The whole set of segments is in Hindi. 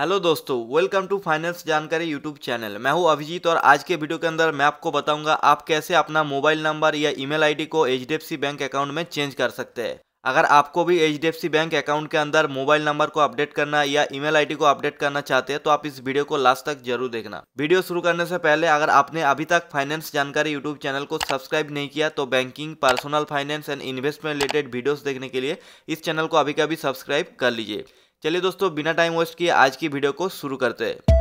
हेलो दोस्तों वेलकम टू फाइनेंस जानकारी यूट्यूब चैनल मैं हूं अभिजीत और आज के वीडियो के अंदर मैं आपको बताऊंगा आप कैसे अपना मोबाइल नंबर या ईमेल आईडी को एच बैंक अकाउंट में चेंज कर सकते हैं अगर आपको भी एच बैंक अकाउंट के अंदर मोबाइल नंबर को अपडेट करना या ईमेल आईडी को अपडेट करना चाहते हैं तो आप इस वीडियो को लास्ट तक जरूर देखना वीडियो शुरू करने से पहले अगर आपने अभी तक फाइनेंस जानकारी यूट्यूब चैनल को सब्सक्राइब नहीं किया तो banking personal finance and investment related videos देखने के लिए इस चैनल को अभी का भी सब्सक्राइब कर लीजिए चलिए दोस्तों बिना टाइम वेस्ट किए आज की वीडियो को शुरू करते हैं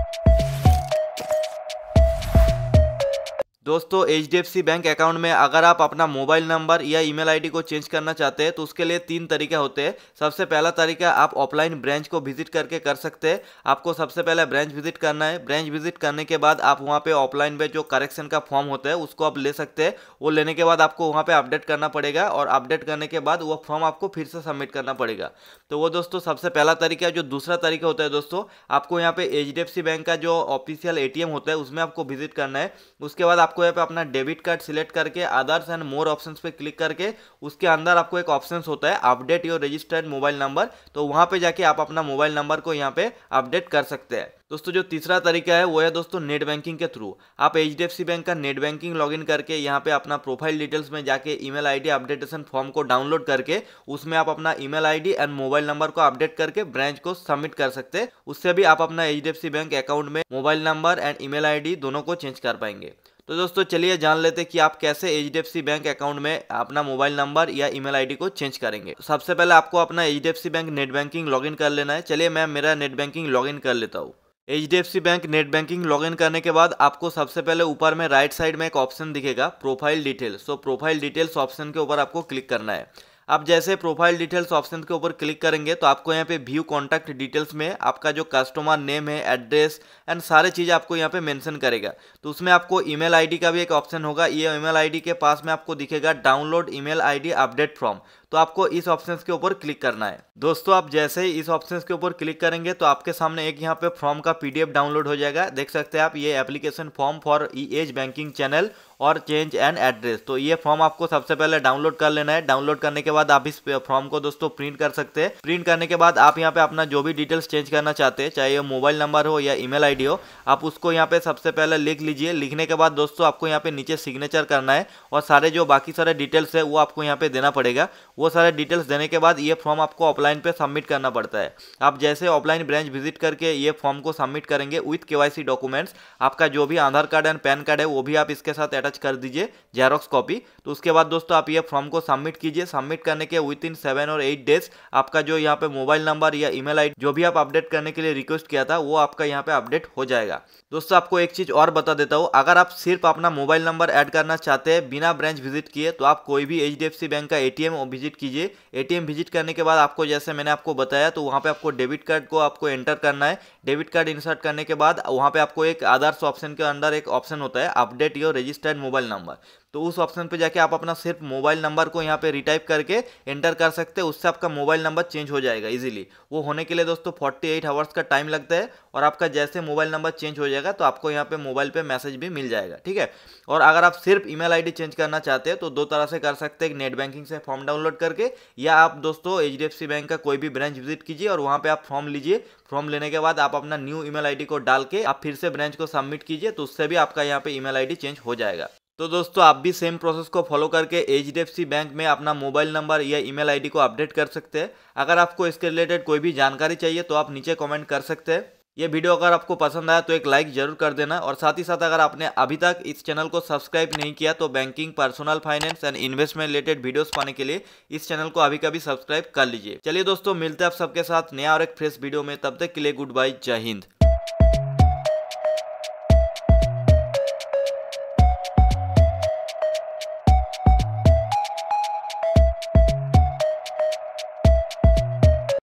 दोस्तों एच बैंक अकाउंट में अगर आप अपना मोबाइल नंबर या ईमेल आईडी को चेंज करना चाहते हैं तो उसके लिए तीन तरीके होते हैं सबसे पहला तरीका आप ऑफलाइन ब्रांच को विजिट करके कर सकते हैं आपको सबसे पहले ब्रांच विजिट करना है ब्रांच विजिट करने के बाद आप वहाँ पे ऑफलाइन में जो करेक्शन का फॉर्म होता है उसको आप ले सकते हैं वो लेने के बाद आपको वहाँ पर अपडेट करना पड़ेगा और अपडेट करने के बाद वो फॉर्म आपको फिर से सबमिट करना पड़ेगा तो वो दोस्तों सबसे पहला तरीका जो दूसरा तरीका होता है दोस्तों आपको यहाँ पर एच बैंक का जो ऑफिशियल ए होता है उसमें आपको विजिट करना है उसके बाद आपको यहाँ पे अपना डेबिट कार्ड सिलेक्ट करके अदर्स एंड मोर ऑप्शंस पे क्लिक करके उसके अंदर आपको एक ऑप्शन होता है update your registered mobile number तो वहाँ पे जाके आप अपना मोबाइल नंबर को यहाँ पे अपडेट कर सकते हैं दोस्तों जो तीसरा तरीका है वो है दोस्तों नेट बैंकिंग के थ्रू आप एच बैंक का नेट बैंकिंग लॉगिन करके यहाँ पे अपना प्रोफाइल डिटेल्स में जाके ईमेल आईडी अपडेटेशन फॉर्म को डाउनलोड करके उसमें आप अपना email ID and mobile number को अपडेट करके ब्रांच को सबमिट कर सकते हैं उससे भी आप अपना एच बैंक अकाउंट में mobile number and email ID दोनों को चेंज कर पाएंगे तो दोस्तों चलिए जान लेते कि आप कैसे एच बैंक अकाउंट में अपना मोबाइल नंबर या ईमेल आईडी को चेंज करेंगे तो सबसे पहले आपको अपना H bank net banking login कर लेना है चलिए मैं मेरा नेट बैंकिंग लॉगिन कर लेता हूँ H D F C bank net banking login करने के बाद आपको सबसे पहले ऊपर में राइट साइड में एक ऑप्शन दिखेगा profile details so profile details option के ऊपर आपको क्लिक करना है आप जैसे प्रोफाइल डिटेल्स ऑप्शन के ऊपर क्लिक करेंगे तो आपको यहाँ पे व्यू कॉन्टैक्ट डिटेल्स में आपका जो कस्टमर नेम है एड्रेस एंड सारे चीज़ आपको यहाँ पे मेंशन करेगा तो उसमें आपको ईमेल आईडी का भी एक ऑप्शन होगा ये ईमेल आईडी के पास में आपको दिखेगा download email ID update form तो आपको इस ऑप्शन के ऊपर क्लिक करना है दोस्तों आप जैसे ही इस ऑप्शन के ऊपर क्लिक करेंगे तो आपके सामने एक यहाँ पे फॉर्म का पीडीएफ डाउनलोड हो जाएगा देख सकते हैं आप ये application form for e H banking channel और चेंज एंड एड्रेस तो ये फॉर्म आपको सबसे पहले डाउनलोड कर लेना है डाउनलोड करने के बाद आप इस फॉर्म को दोस्तों प्रिंट कर सकते हैं प्रिंट करने के बाद आप यहाँ पे अपना जो भी डिटेल्स चेंज करना चाहते हैं चाहे वो मोबाइल नंबर हो या ईमेल आईडी हो आप उसको यहाँ पे सबसे पहले लिख लीजिए लिखने के बाद दोस्तों आपको यहाँ पे नीचे सिग्नेचर करना है और सारे जो बाकी सारे डिटेल्स है वो आपको यहाँ पे देना पड़ेगा वो सारे डिटेल्स देने के बाद ये फॉर्म आपको ऑफलाइन पे सबमिट करना पड़ता है आप जैसे ऑफलाइन ब्रांच विजिट करके ये फॉर्म को सबमिट करेंगे विथ के डॉक्यूमेंट्स आपका जो भी Aadhaar card and PAN card है वो भी आप इसके साथ अटैच कर दीजिए जेरोक्स कॉपी तो उसके बाद दोस्तों आप ये फॉर्म को सबमिट कीजिए सबमिट करने के विद इन सेवन और एट डेज आपका जो यहाँ पे मोबाइल नंबर या ईमेल आई जो भी आप अपडेट करने के लिए रिक्वेस्ट किया था वो आपका यहाँ पे अपडेट हो जाएगा दोस्तों आपको एक चीज और बता देता हूँ अगर आप सिर्फ अपना मोबाइल नंबर ऐड करना चाहते हैं बिना ब्रांच विजिट किए तो आप कोई भी एच बैंक का ए विजिट विजिट कीजिए एटीएम विजिट करने के बाद आपको जैसे मैंने आपको बताया तो वहाँ पे आपको डेबिट कार्ड को आपको एंटर करना है डेबिट कार्ड इंसर्ट करने के बाद वहाँ पे आपको एक आदर्श ऑप्शन के अंदर एक ऑप्शन होता है update your registered mobile number तो उस ऑप्शन पे जाके आप अपना सिर्फ मोबाइल नंबर को यहाँ पे रिटाइप करके एंटर कर सकते हैं उससे आपका मोबाइल नंबर चेंज हो जाएगा इजीली वो होने के लिए दोस्तों 48 एट आवर्स का टाइम लगता है और आपका जैसे मोबाइल नंबर चेंज हो जाएगा तो आपको यहाँ पे मोबाइल पे मैसेज भी मिल जाएगा ठीक है और अगर आप सिर्फ ईमेल आईडी चेंज करना चाहते हैं तो दो तरह से कर सकते हैं नेट बैंकिंग से फॉर्म डाउनलोड करके या आप दोस्तों एच बैंक का कोई भी ब्रांच विजिट कीजिए और वहाँ पे आप फॉर्म लीजिए फॉर्म लेने के बाद आप अपना न्यू ईमेल आईडी को डाल के आप फिर से ब्रांच को सबमिट कीजिए तो उससे भी आपका यहाँ पे ईमेल आईडी चेंज हो जाएगा तो दोस्तों आप भी सेम प्रोसेस को फॉलो करके एच बैंक में अपना मोबाइल नंबर या ईमेल आईडी को अपडेट कर सकते हैं अगर आपको इसके रिलेटेड कोई भी जानकारी चाहिए तो आप नीचे कमेंट कर सकते हैं ये वीडियो अगर आपको पसंद आया तो एक लाइक जरूर कर देना और साथ ही साथ अगर आपने अभी तक इस चैनल को सब्सक्राइब नहीं किया तो banking personal finance and investment related videos पाने के लिए इस चैनल को अभी कभी सब्सक्राइब कर लीजिए चलिए दोस्तों मिलते हैं आप सबके साथ नया और एक फ्रेश वीडियो में तब तक के लिए गुड बाय जय हिंद